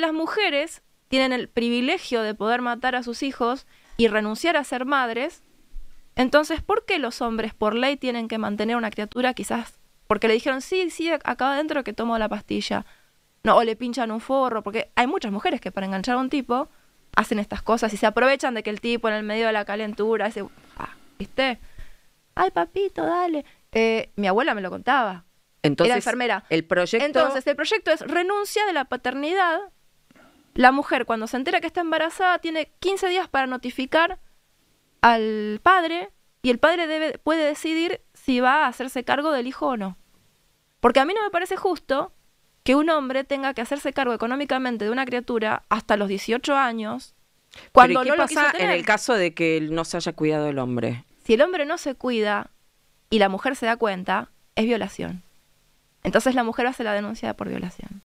las mujeres tienen el privilegio de poder matar a sus hijos y renunciar a ser madres, entonces, ¿por qué los hombres por ley tienen que mantener una criatura quizás porque le dijeron, sí, sí, acá adentro que tomo la pastilla? No, o le pinchan un forro, porque hay muchas mujeres que para enganchar a un tipo hacen estas cosas y se aprovechan de que el tipo en el medio de la calentura, dice, ah, ¿viste? Ay, papito, dale. Eh, mi abuela me lo contaba. Entonces, Era enfermera. El proyecto... Entonces, el proyecto es renuncia de la paternidad la mujer cuando se entera que está embarazada tiene 15 días para notificar al padre y el padre puede decidir si va a hacerse cargo del hijo o no. Porque a mí no me parece justo que un hombre tenga que hacerse cargo económicamente de una criatura hasta los 18 años. Cuando pasa en el caso de que no se haya cuidado el hombre? Si el hombre no se cuida y la mujer se da cuenta, es violación. Entonces la mujer hace la denuncia por violación.